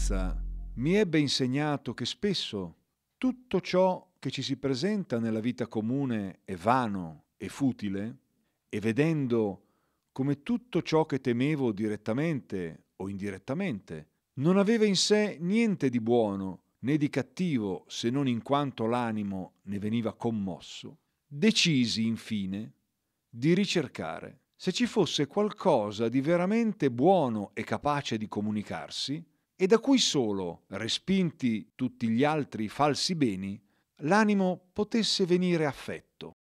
esperienza mi ebbe insegnato che spesso tutto ciò che ci si presenta nella vita comune è vano e futile, e vedendo come tutto ciò che temevo direttamente o indirettamente non aveva in sé niente di buono né di cattivo se non in quanto l'animo ne veniva commosso, decisi infine di ricercare se ci fosse qualcosa di veramente buono e capace di comunicarsi e da cui solo, respinti tutti gli altri falsi beni, l'animo potesse venire affetto.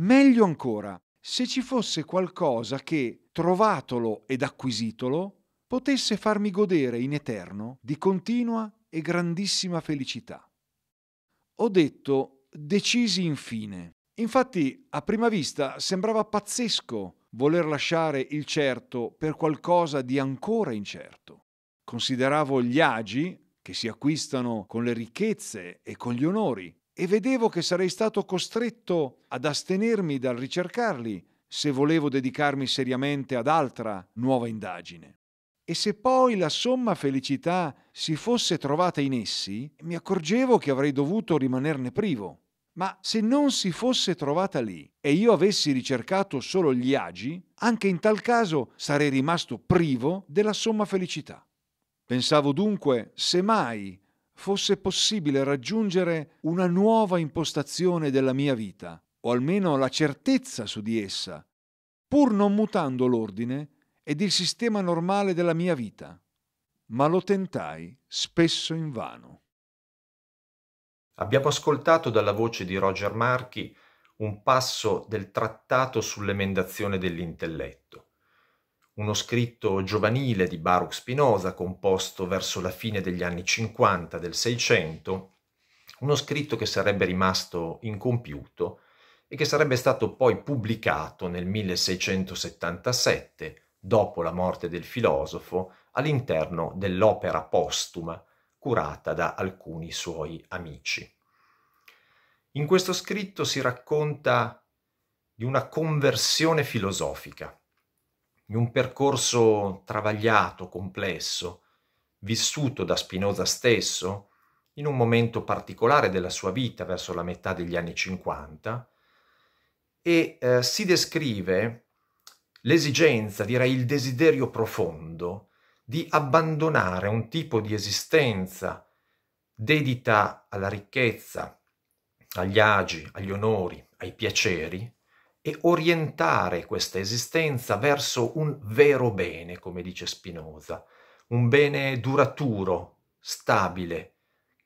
Meglio ancora, se ci fosse qualcosa che, trovatolo ed acquisitolo, potesse farmi godere in eterno di continua e grandissima felicità. Ho detto decisi infine. Infatti, a prima vista sembrava pazzesco voler lasciare il certo per qualcosa di ancora incerto. Consideravo gli agi che si acquistano con le ricchezze e con gli onori e vedevo che sarei stato costretto ad astenermi dal ricercarli se volevo dedicarmi seriamente ad altra nuova indagine. E se poi la somma felicità si fosse trovata in essi, mi accorgevo che avrei dovuto rimanerne privo. Ma se non si fosse trovata lì e io avessi ricercato solo gli agi, anche in tal caso sarei rimasto privo della somma felicità. Pensavo dunque, se mai fosse possibile raggiungere una nuova impostazione della mia vita, o almeno la certezza su di essa, pur non mutando l'ordine ed il sistema normale della mia vita. Ma lo tentai spesso invano. Abbiamo ascoltato dalla voce di Roger Marchi un passo del trattato sull'emendazione dell'intelletto uno scritto giovanile di Baruch Spinoza composto verso la fine degli anni 50 del Seicento, uno scritto che sarebbe rimasto incompiuto e che sarebbe stato poi pubblicato nel 1677, dopo la morte del filosofo, all'interno dell'opera postuma curata da alcuni suoi amici. In questo scritto si racconta di una conversione filosofica in un percorso travagliato, complesso, vissuto da Spinoza stesso in un momento particolare della sua vita verso la metà degli anni 50 e eh, si descrive l'esigenza, direi il desiderio profondo di abbandonare un tipo di esistenza dedita alla ricchezza, agli agi, agli onori, ai piaceri, e orientare questa esistenza verso un vero bene, come dice Spinoza, un bene duraturo, stabile,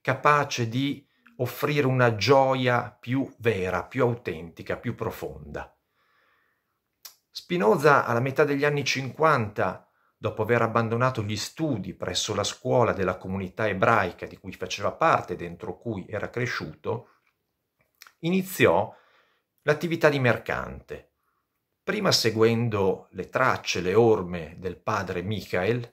capace di offrire una gioia più vera, più autentica, più profonda. Spinoza alla metà degli anni 50, dopo aver abbandonato gli studi presso la scuola della comunità ebraica di cui faceva parte, dentro cui era cresciuto, iniziò a l'attività di mercante, prima seguendo le tracce, le orme del padre Michael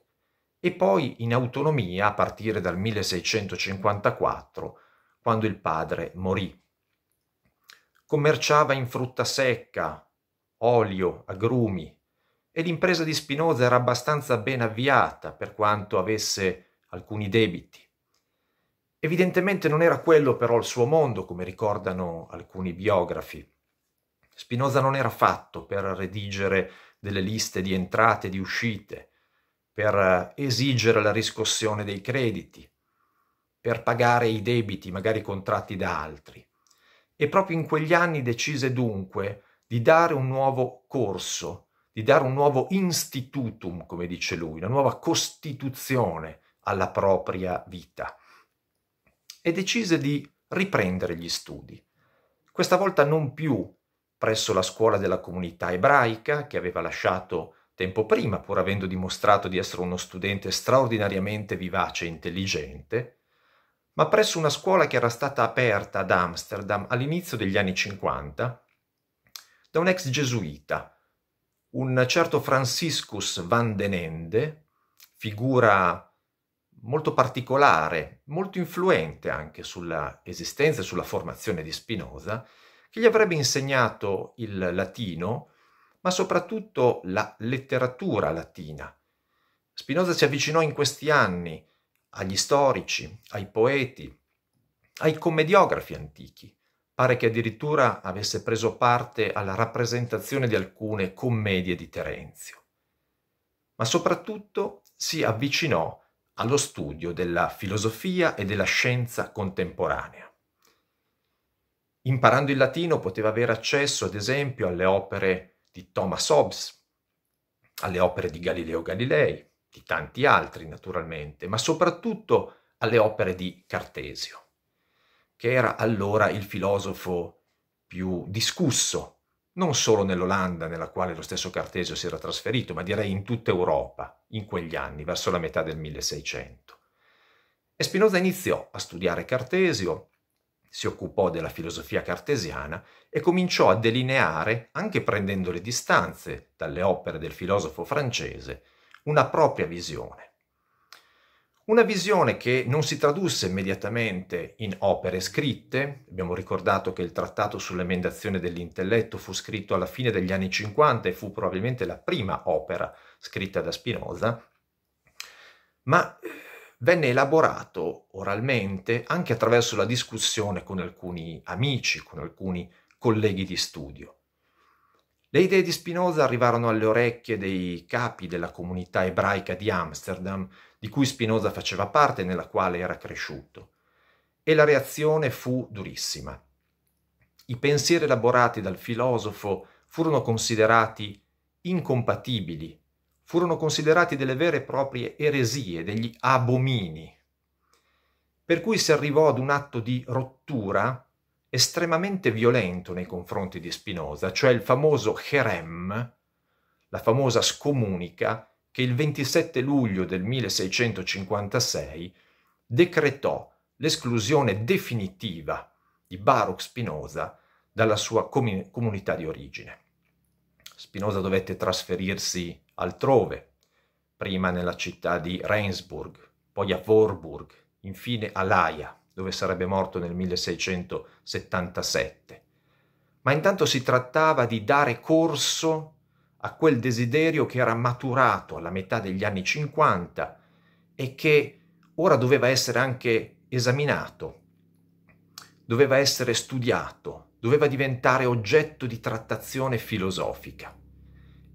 e poi in autonomia a partire dal 1654, quando il padre morì. Commerciava in frutta secca, olio, agrumi e l'impresa di Spinoza era abbastanza ben avviata per quanto avesse alcuni debiti. Evidentemente non era quello però il suo mondo, come ricordano alcuni biografi. Spinoza non era fatto per redigere delle liste di entrate e di uscite, per eh, esigere la riscossione dei crediti, per pagare i debiti, magari contratti da altri. E proprio in quegli anni decise dunque di dare un nuovo corso, di dare un nuovo institutum, come dice lui, una nuova costituzione alla propria vita. E decise di riprendere gli studi. Questa volta non più presso la scuola della comunità ebraica che aveva lasciato tempo prima, pur avendo dimostrato di essere uno studente straordinariamente vivace e intelligente, ma presso una scuola che era stata aperta ad Amsterdam all'inizio degli anni 50 da un ex gesuita, un certo Franciscus van den Ende, figura molto particolare, molto influente anche sulla esistenza e sulla formazione di Spinoza, che gli avrebbe insegnato il latino, ma soprattutto la letteratura latina. Spinoza si avvicinò in questi anni agli storici, ai poeti, ai commediografi antichi. Pare che addirittura avesse preso parte alla rappresentazione di alcune commedie di Terenzio. Ma soprattutto si avvicinò allo studio della filosofia e della scienza contemporanea. Imparando il latino poteva avere accesso, ad esempio, alle opere di Thomas Hobbes, alle opere di Galileo Galilei, di tanti altri naturalmente, ma soprattutto alle opere di Cartesio, che era allora il filosofo più discusso, non solo nell'Olanda, nella quale lo stesso Cartesio si era trasferito, ma direi in tutta Europa in quegli anni, verso la metà del 1600. E Spinoza iniziò a studiare Cartesio, si occupò della filosofia cartesiana e cominciò a delineare, anche prendendo le distanze dalle opere del filosofo francese, una propria visione. Una visione che non si tradusse immediatamente in opere scritte, abbiamo ricordato che il trattato sull'emendazione dell'intelletto fu scritto alla fine degli anni 50 e fu probabilmente la prima opera scritta da Spinoza, ma eh, venne elaborato oralmente anche attraverso la discussione con alcuni amici, con alcuni colleghi di studio. Le idee di Spinoza arrivarono alle orecchie dei capi della comunità ebraica di Amsterdam, di cui Spinoza faceva parte e nella quale era cresciuto, e la reazione fu durissima. I pensieri elaborati dal filosofo furono considerati incompatibili furono considerati delle vere e proprie eresie, degli abomini, per cui si arrivò ad un atto di rottura estremamente violento nei confronti di Spinoza, cioè il famoso Cherem, la famosa scomunica che il 27 luglio del 1656 decretò l'esclusione definitiva di Baruch Spinoza dalla sua comunità di origine. Spinoza dovette trasferirsi altrove, prima nella città di Rendsburg, poi a Vorburg, infine a Laia, dove sarebbe morto nel 1677. Ma intanto si trattava di dare corso a quel desiderio che era maturato alla metà degli anni 50 e che ora doveva essere anche esaminato, doveva essere studiato, doveva diventare oggetto di trattazione filosofica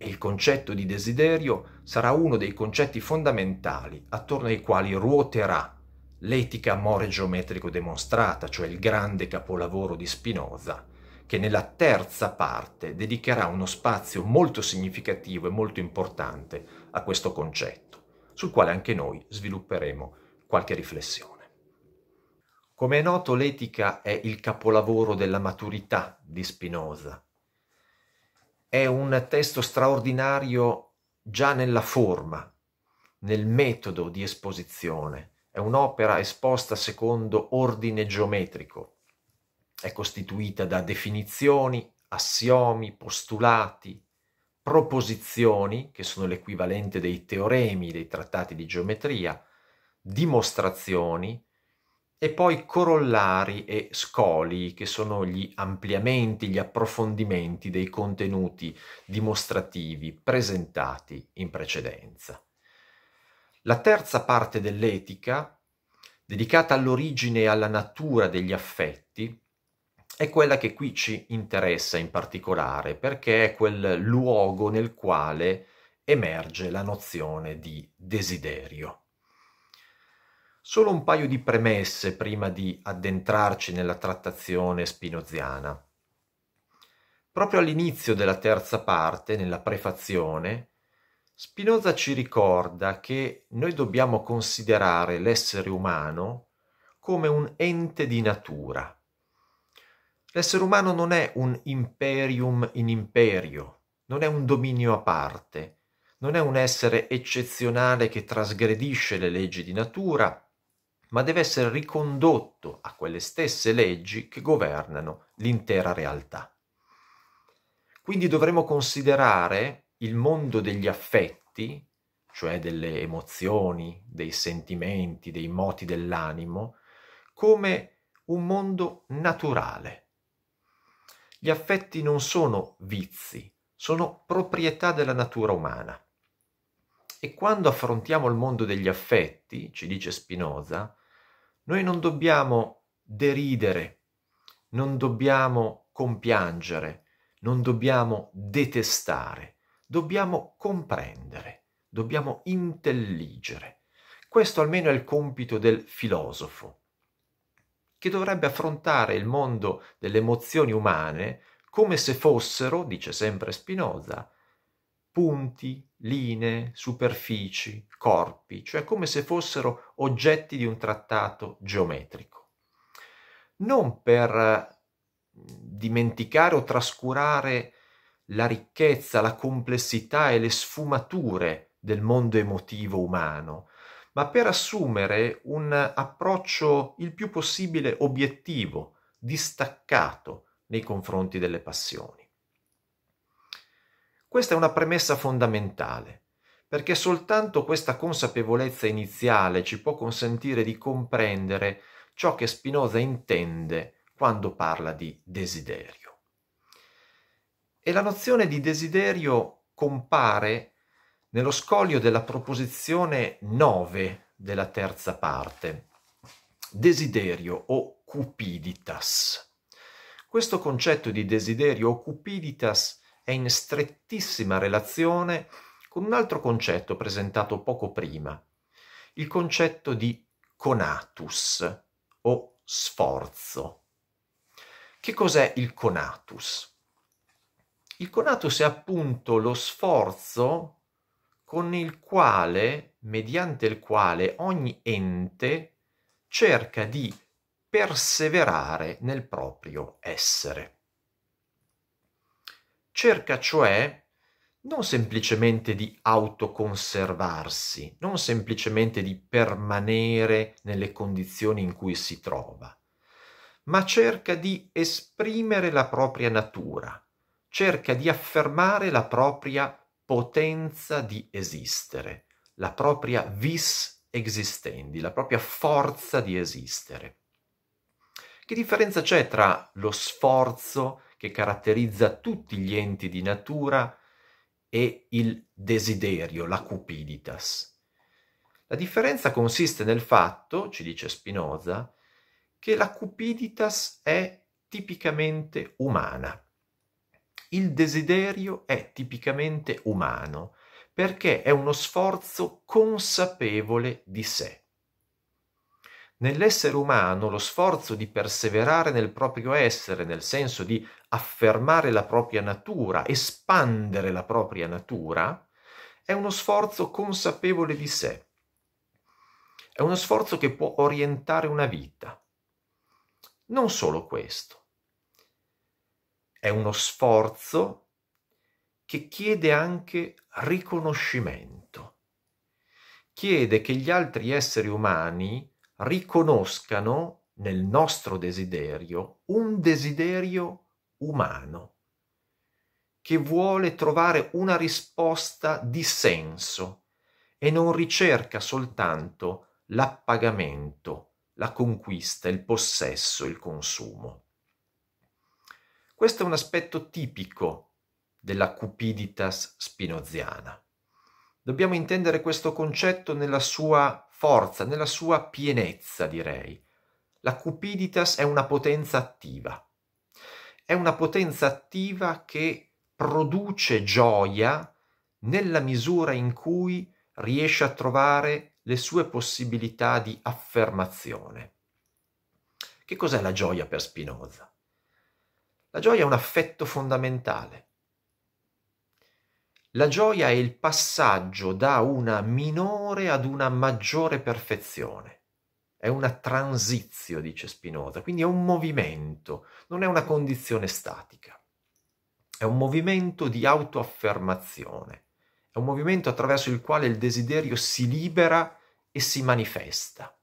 e il concetto di desiderio sarà uno dei concetti fondamentali attorno ai quali ruoterà l'etica amore geometrico demonstrata, cioè il grande capolavoro di Spinoza, che nella terza parte dedicherà uno spazio molto significativo e molto importante a questo concetto, sul quale anche noi svilupperemo qualche riflessione. Come è noto, l'etica è il capolavoro della maturità di Spinoza, è un testo straordinario già nella forma, nel metodo di esposizione. È un'opera esposta secondo ordine geometrico. È costituita da definizioni, assiomi, postulati, proposizioni, che sono l'equivalente dei teoremi dei trattati di geometria, dimostrazioni, e poi corollari e scoli, che sono gli ampliamenti, gli approfondimenti dei contenuti dimostrativi presentati in precedenza. La terza parte dell'etica, dedicata all'origine e alla natura degli affetti, è quella che qui ci interessa in particolare, perché è quel luogo nel quale emerge la nozione di desiderio. Solo un paio di premesse prima di addentrarci nella trattazione spinoziana. Proprio all'inizio della terza parte, nella prefazione, Spinoza ci ricorda che noi dobbiamo considerare l'essere umano come un ente di natura. L'essere umano non è un imperium in imperio, non è un dominio a parte, non è un essere eccezionale che trasgredisce le leggi di natura, ma deve essere ricondotto a quelle stesse leggi che governano l'intera realtà. Quindi dovremo considerare il mondo degli affetti, cioè delle emozioni, dei sentimenti, dei moti dell'animo, come un mondo naturale. Gli affetti non sono vizi, sono proprietà della natura umana. E quando affrontiamo il mondo degli affetti, ci dice Spinoza, noi non dobbiamo deridere, non dobbiamo compiangere, non dobbiamo detestare, dobbiamo comprendere, dobbiamo intelligere. Questo almeno è il compito del filosofo, che dovrebbe affrontare il mondo delle emozioni umane come se fossero, dice sempre Spinoza, punti, linee, superfici, corpi, cioè come se fossero oggetti di un trattato geometrico. Non per dimenticare o trascurare la ricchezza, la complessità e le sfumature del mondo emotivo umano, ma per assumere un approccio il più possibile obiettivo, distaccato nei confronti delle passioni. Questa è una premessa fondamentale, perché soltanto questa consapevolezza iniziale ci può consentire di comprendere ciò che Spinoza intende quando parla di desiderio. E la nozione di desiderio compare nello scoglio della proposizione 9 della terza parte, desiderio o cupiditas. Questo concetto di desiderio o cupiditas è è in strettissima relazione con un altro concetto presentato poco prima, il concetto di conatus o sforzo. Che cos'è il conatus? Il conatus è appunto lo sforzo con il quale, mediante il quale ogni ente cerca di perseverare nel proprio essere cerca cioè non semplicemente di autoconservarsi, non semplicemente di permanere nelle condizioni in cui si trova, ma cerca di esprimere la propria natura, cerca di affermare la propria potenza di esistere, la propria vis existendi, la propria forza di esistere. Che differenza c'è tra lo sforzo che caratterizza tutti gli enti di natura è il desiderio, la cupiditas. La differenza consiste nel fatto, ci dice Spinoza, che la cupiditas è tipicamente umana. Il desiderio è tipicamente umano perché è uno sforzo consapevole di sé. Nell'essere umano lo sforzo di perseverare nel proprio essere, nel senso di affermare la propria natura, espandere la propria natura, è uno sforzo consapevole di sé. È uno sforzo che può orientare una vita. Non solo questo. È uno sforzo che chiede anche riconoscimento. Chiede che gli altri esseri umani riconoscano nel nostro desiderio un desiderio umano che vuole trovare una risposta di senso e non ricerca soltanto l'appagamento, la conquista, il possesso, il consumo. Questo è un aspetto tipico della cupiditas spinoziana. Dobbiamo intendere questo concetto nella sua forza, nella sua pienezza, direi. La cupiditas è una potenza attiva. È una potenza attiva che produce gioia nella misura in cui riesce a trovare le sue possibilità di affermazione. Che cos'è la gioia per Spinoza? La gioia è un affetto fondamentale, la gioia è il passaggio da una minore ad una maggiore perfezione. È una transizio, dice Spinoza, quindi è un movimento, non è una condizione statica. È un movimento di autoaffermazione, è un movimento attraverso il quale il desiderio si libera e si manifesta.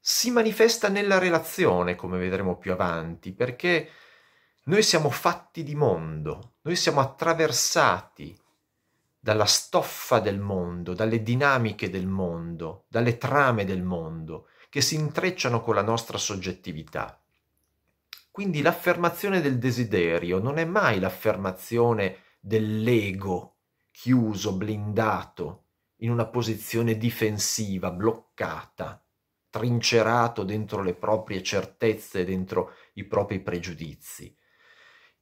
Si manifesta nella relazione, come vedremo più avanti, perché noi siamo fatti di mondo, noi siamo attraversati dalla stoffa del mondo, dalle dinamiche del mondo, dalle trame del mondo che si intrecciano con la nostra soggettività. Quindi l'affermazione del desiderio non è mai l'affermazione dell'ego chiuso, blindato, in una posizione difensiva, bloccata, trincerato dentro le proprie certezze, dentro i propri pregiudizi.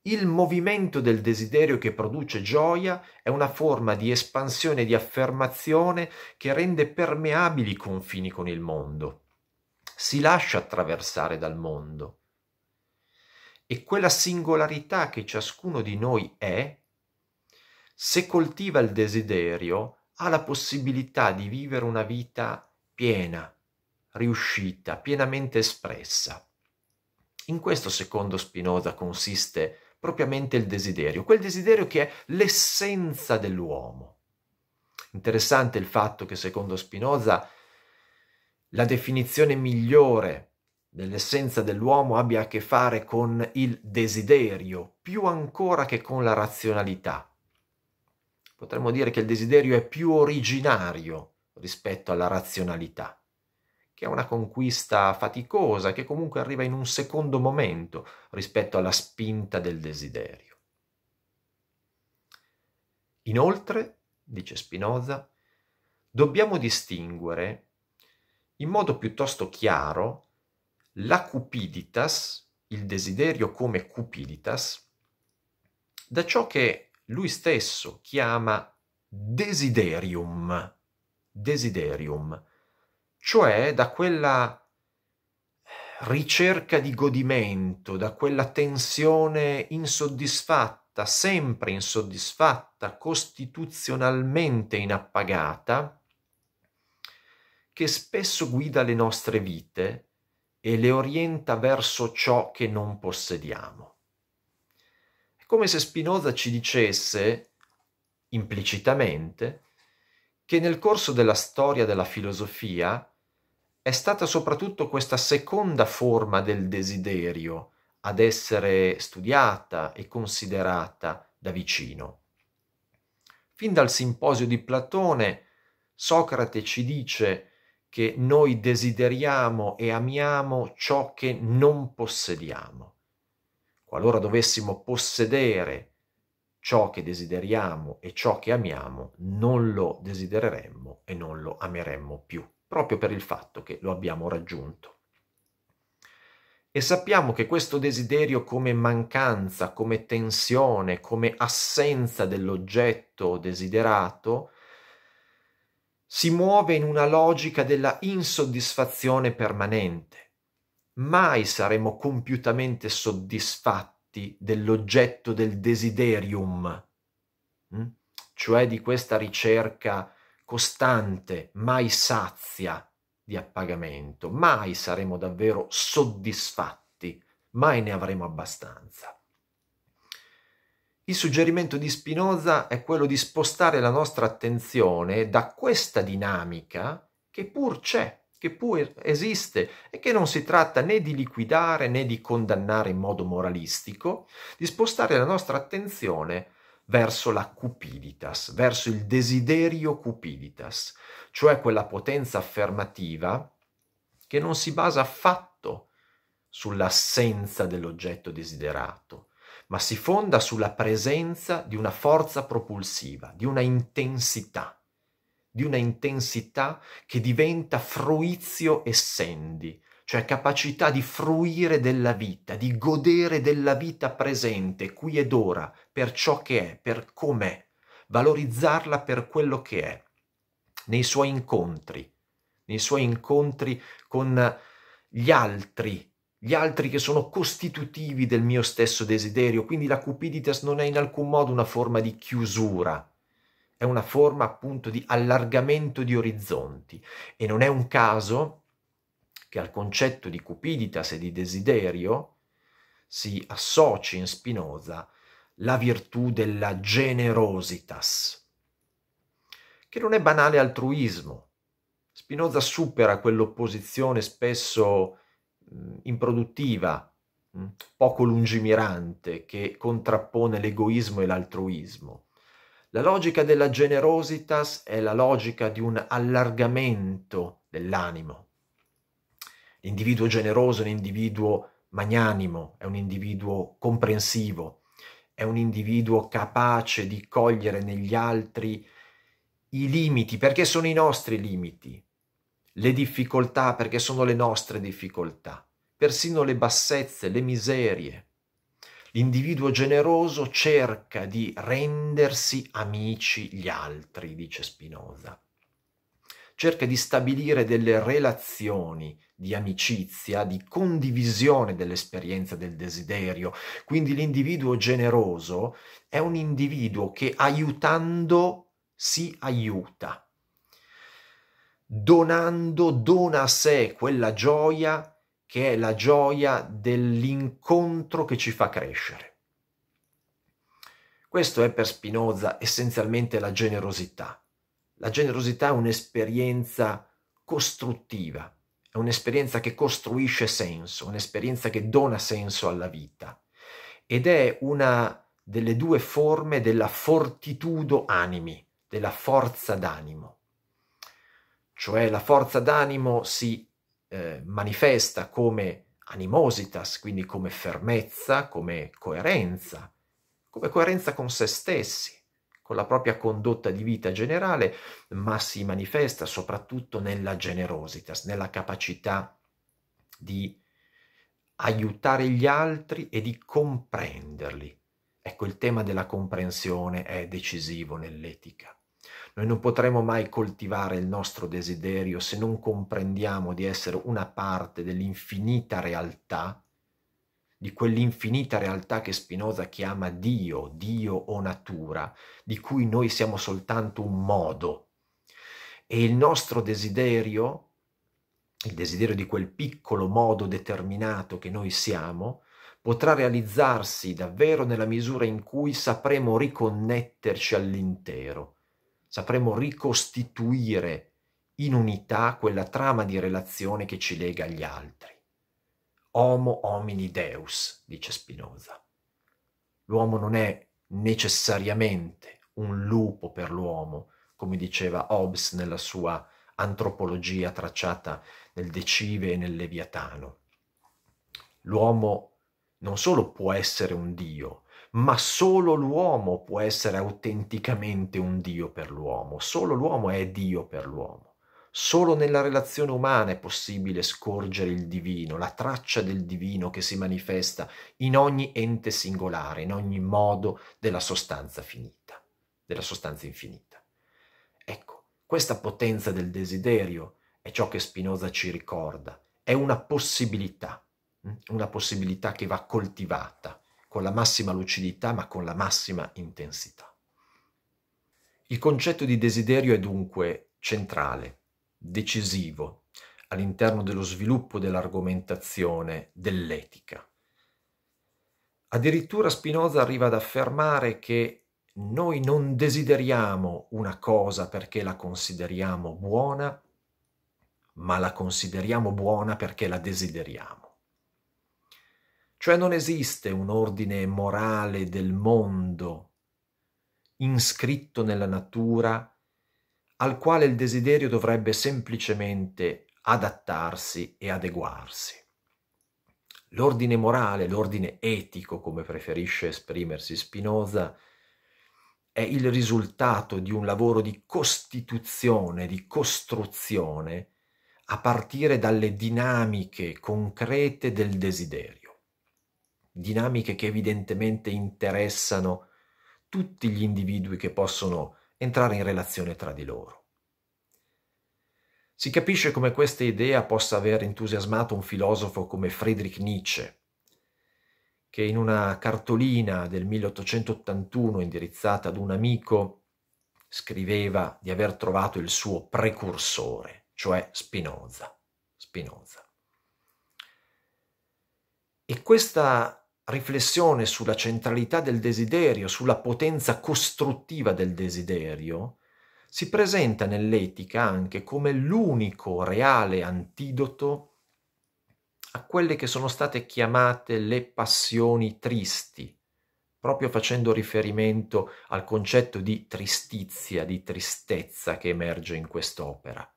Il movimento del desiderio che produce gioia è una forma di espansione e di affermazione che rende permeabili i confini con il mondo, si lascia attraversare dal mondo. E quella singolarità che ciascuno di noi è, se coltiva il desiderio, ha la possibilità di vivere una vita piena, riuscita, pienamente espressa. In questo secondo Spinoza consiste propriamente il desiderio, quel desiderio che è l'essenza dell'uomo. Interessante il fatto che secondo Spinoza la definizione migliore dell'essenza dell'uomo abbia a che fare con il desiderio, più ancora che con la razionalità. Potremmo dire che il desiderio è più originario rispetto alla razionalità che è una conquista faticosa, che comunque arriva in un secondo momento rispetto alla spinta del desiderio. Inoltre, dice Spinoza, dobbiamo distinguere in modo piuttosto chiaro la cupiditas, il desiderio come cupiditas, da ciò che lui stesso chiama desiderium, desiderium, cioè da quella eh, ricerca di godimento, da quella tensione insoddisfatta, sempre insoddisfatta, costituzionalmente inappagata, che spesso guida le nostre vite e le orienta verso ciò che non possediamo. È come se Spinoza ci dicesse, implicitamente, che nel corso della storia della filosofia è stata soprattutto questa seconda forma del desiderio ad essere studiata e considerata da vicino. Fin dal simposio di Platone, Socrate ci dice che noi desideriamo e amiamo ciò che non possediamo. Qualora dovessimo possedere ciò che desideriamo e ciò che amiamo non lo desidereremmo e non lo ameremmo più, proprio per il fatto che lo abbiamo raggiunto. E sappiamo che questo desiderio come mancanza, come tensione, come assenza dell'oggetto desiderato, si muove in una logica della insoddisfazione permanente. Mai saremo compiutamente soddisfatti fatti dell'oggetto del desiderium, mm? cioè di questa ricerca costante, mai sazia di appagamento, mai saremo davvero soddisfatti, mai ne avremo abbastanza. Il suggerimento di Spinoza è quello di spostare la nostra attenzione da questa dinamica che pur c'è che pur esiste e che non si tratta né di liquidare né di condannare in modo moralistico, di spostare la nostra attenzione verso la cupiditas, verso il desiderio cupiditas, cioè quella potenza affermativa che non si basa affatto sull'assenza dell'oggetto desiderato, ma si fonda sulla presenza di una forza propulsiva, di una intensità di una intensità che diventa fruizio essendi, cioè capacità di fruire della vita, di godere della vita presente, qui ed ora, per ciò che è, per com'è, valorizzarla per quello che è, nei suoi incontri, nei suoi incontri con gli altri, gli altri che sono costitutivi del mio stesso desiderio, quindi la cupiditas non è in alcun modo una forma di chiusura, è una forma appunto di allargamento di orizzonti e non è un caso che al concetto di cupiditas e di desiderio si associ in Spinoza la virtù della generositas, che non è banale altruismo. Spinoza supera quell'opposizione spesso improduttiva, poco lungimirante, che contrappone l'egoismo e l'altruismo la logica della generositas è la logica di un allargamento dell'animo. L'individuo generoso è un individuo magnanimo, è un individuo comprensivo, è un individuo capace di cogliere negli altri i limiti, perché sono i nostri limiti, le difficoltà, perché sono le nostre difficoltà, persino le bassezze, le miserie. L'individuo generoso cerca di rendersi amici gli altri, dice Spinoza. Cerca di stabilire delle relazioni di amicizia, di condivisione dell'esperienza del desiderio. Quindi l'individuo generoso è un individuo che aiutando si aiuta. Donando, dona a sé quella gioia che è la gioia dell'incontro che ci fa crescere. Questo è per Spinoza essenzialmente la generosità. La generosità è un'esperienza costruttiva, è un'esperienza che costruisce senso, un'esperienza che dona senso alla vita ed è una delle due forme della fortitudo animi, della forza d'animo. Cioè la forza d'animo si eh, manifesta come animositas, quindi come fermezza, come coerenza, come coerenza con se stessi, con la propria condotta di vita generale, ma si manifesta soprattutto nella generositas, nella capacità di aiutare gli altri e di comprenderli. Ecco, il tema della comprensione è decisivo nell'etica. Noi non potremo mai coltivare il nostro desiderio se non comprendiamo di essere una parte dell'infinita realtà, di quell'infinita realtà che Spinoza chiama Dio, Dio o natura, di cui noi siamo soltanto un modo. E il nostro desiderio, il desiderio di quel piccolo modo determinato che noi siamo, potrà realizzarsi davvero nella misura in cui sapremo riconnetterci all'intero sapremo ricostituire in unità quella trama di relazione che ci lega agli altri. Homo homini deus, dice Spinoza. L'uomo non è necessariamente un lupo per l'uomo, come diceva Hobbes nella sua antropologia tracciata nel Decive e nel Leviatano. L'uomo non solo può essere un dio, ma solo l'uomo può essere autenticamente un Dio per l'uomo, solo l'uomo è Dio per l'uomo. Solo nella relazione umana è possibile scorgere il divino, la traccia del divino che si manifesta in ogni ente singolare, in ogni modo della sostanza finita, della sostanza infinita. Ecco, questa potenza del desiderio è ciò che Spinoza ci ricorda, è una possibilità, mm? una possibilità che va coltivata con la massima lucidità ma con la massima intensità. Il concetto di desiderio è dunque centrale, decisivo, all'interno dello sviluppo dell'argomentazione dell'etica. Addirittura Spinoza arriva ad affermare che noi non desideriamo una cosa perché la consideriamo buona, ma la consideriamo buona perché la desideriamo. Cioè non esiste un ordine morale del mondo inscritto nella natura al quale il desiderio dovrebbe semplicemente adattarsi e adeguarsi. L'ordine morale, l'ordine etico, come preferisce esprimersi Spinoza, è il risultato di un lavoro di costituzione, di costruzione, a partire dalle dinamiche concrete del desiderio dinamiche che evidentemente interessano tutti gli individui che possono entrare in relazione tra di loro. Si capisce come questa idea possa aver entusiasmato un filosofo come Friedrich Nietzsche, che in una cartolina del 1881 indirizzata ad un amico scriveva di aver trovato il suo precursore, cioè Spinoza. Spinoza. E questa riflessione sulla centralità del desiderio, sulla potenza costruttiva del desiderio, si presenta nell'etica anche come l'unico reale antidoto a quelle che sono state chiamate le passioni tristi, proprio facendo riferimento al concetto di tristizia, di tristezza che emerge in quest'opera.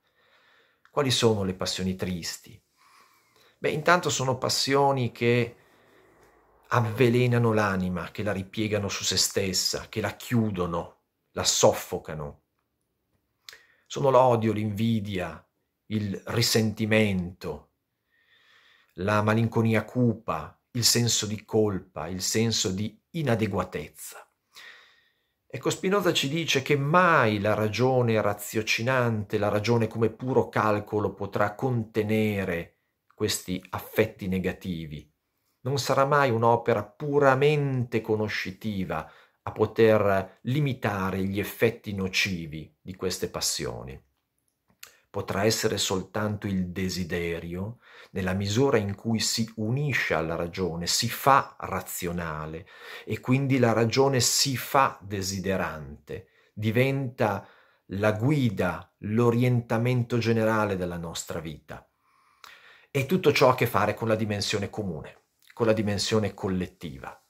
Quali sono le passioni tristi? Beh, intanto sono passioni che avvelenano l'anima, che la ripiegano su se stessa, che la chiudono, la soffocano. Sono l'odio, l'invidia, il risentimento, la malinconia cupa, il senso di colpa, il senso di inadeguatezza. Ecco, Spinoza ci dice che mai la ragione raziocinante, la ragione come puro calcolo potrà contenere questi affetti negativi, non sarà mai un'opera puramente conoscitiva a poter limitare gli effetti nocivi di queste passioni. Potrà essere soltanto il desiderio, nella misura in cui si unisce alla ragione, si fa razionale e quindi la ragione si fa desiderante, diventa la guida, l'orientamento generale della nostra vita. E tutto ciò ha a che fare con la dimensione comune con la dimensione collettiva.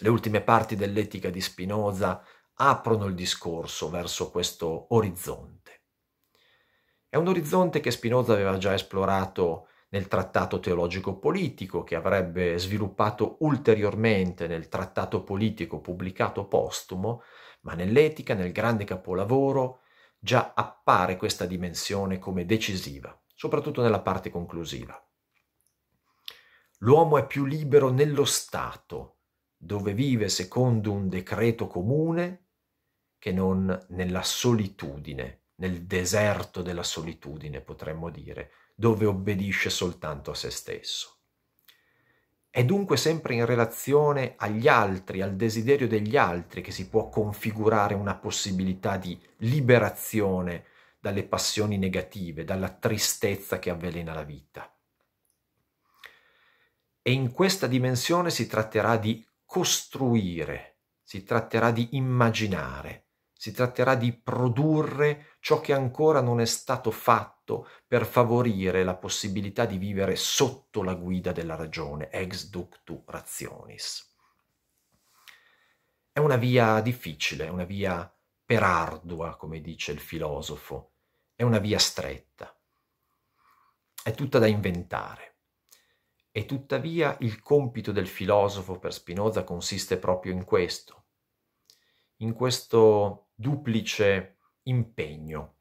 Le ultime parti dell'etica di Spinoza aprono il discorso verso questo orizzonte. È un orizzonte che Spinoza aveva già esplorato nel trattato teologico politico, che avrebbe sviluppato ulteriormente nel trattato politico pubblicato postumo, ma nell'etica, nel grande capolavoro, già appare questa dimensione come decisiva, soprattutto nella parte conclusiva. L'uomo è più libero nello Stato, dove vive secondo un decreto comune, che non nella solitudine, nel deserto della solitudine, potremmo dire, dove obbedisce soltanto a se stesso. È dunque sempre in relazione agli altri, al desiderio degli altri, che si può configurare una possibilità di liberazione dalle passioni negative, dalla tristezza che avvelena la vita. E in questa dimensione si tratterà di costruire, si tratterà di immaginare, si tratterà di produrre ciò che ancora non è stato fatto per favorire la possibilità di vivere sotto la guida della ragione, ex ductu rationis. È una via difficile, è una via per ardua, come dice il filosofo, è una via stretta, è tutta da inventare. E tuttavia il compito del filosofo per Spinoza consiste proprio in questo, in questo duplice impegno,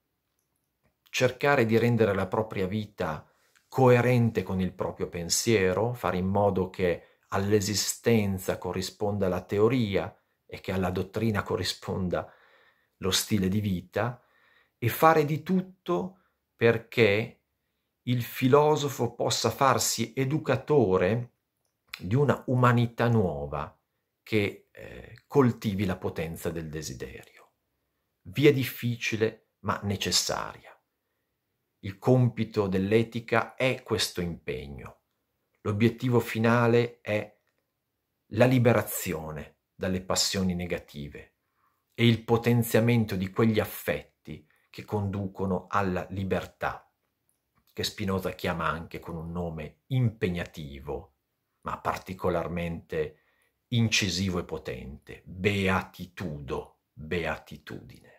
cercare di rendere la propria vita coerente con il proprio pensiero, fare in modo che all'esistenza corrisponda la teoria e che alla dottrina corrisponda lo stile di vita, e fare di tutto perché il filosofo possa farsi educatore di una umanità nuova che eh, coltivi la potenza del desiderio. Via difficile ma necessaria. Il compito dell'etica è questo impegno. L'obiettivo finale è la liberazione dalle passioni negative e il potenziamento di quegli affetti che conducono alla libertà che Spinoza chiama anche con un nome impegnativo, ma particolarmente incisivo e potente, beatitudo, beatitudine.